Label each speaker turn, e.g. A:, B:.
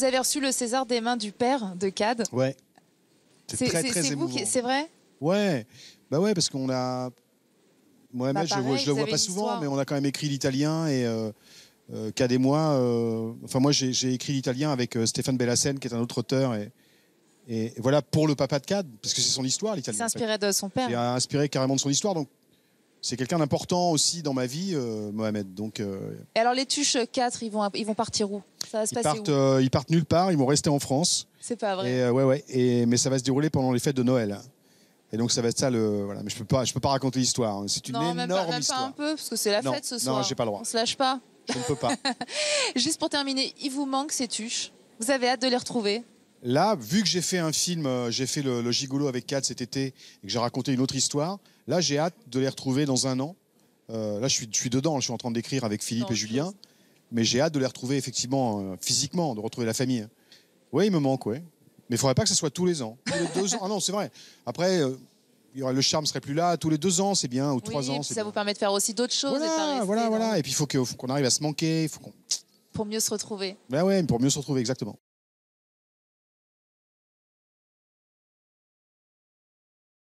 A: Vous avez reçu le César des mains du père de Cade.
B: Ouais. C'est très, très émouvant. C'est vrai Ouais. Bah ouais, parce qu'on a. Mohamed, je, bah je le vois pas souvent, mais on a quand même écrit l'italien et. Euh, euh Cade et moi, euh, enfin moi j'ai écrit l'italien avec euh, Stéphane Bellassen qui est un autre auteur et, et voilà pour le papa de Cade parce que c'est son histoire l'italien. C'est inspiré de
A: son père. a
B: inspiré carrément de son histoire donc c'est quelqu'un d'important aussi dans ma vie, Mohamed. Donc, Et
A: alors les tuches 4, ils vont, ils vont partir où euh,
B: ils, partent, nulle part, ils vont rester en France.
A: C'est pas vrai. Euh,
B: ouais, ouais, et, mais ça va se dérouler pendant les fêtes de Noël. Et donc ça va être ça le voilà. Mais je peux pas, je peux pas raconter l'histoire. Hein. C'est une énorme pas un
A: peu parce que c'est la fête ce soir. Non, j'ai pas le droit. On se lâche pas. Je ne peux pas. Juste pour terminer, il vous manque ces tuches. Vous avez hâte de les retrouver.
B: Là, vu que j'ai fait un film, euh, j'ai fait le, Gigolo avec Kat cet été et que j'ai raconté une autre histoire. Là, j'ai hâte de les retrouver dans un an. là, je suis, je suis dedans. Je suis en train d'écrire avec Philippe et Julien. Mais j'ai hâte de les retrouver effectivement euh, physiquement, de retrouver la famille. Oui, il me manque, oui. Mais il faudrait pas que ce soit tous les ans. les deux ans. Ah non, c'est vrai. Après, euh, le charme serait plus là. Tous les deux ans, c'est bien, ou trois ans. ça
A: vous permet de faire aussi d'autres choses. Voilà, et
B: voilà, voilà. Et puis il faut qu'on arrive à se manquer.
A: pour mieux se retrouver. Oui,
B: ben ouais, pour mieux se retrouver, exactement.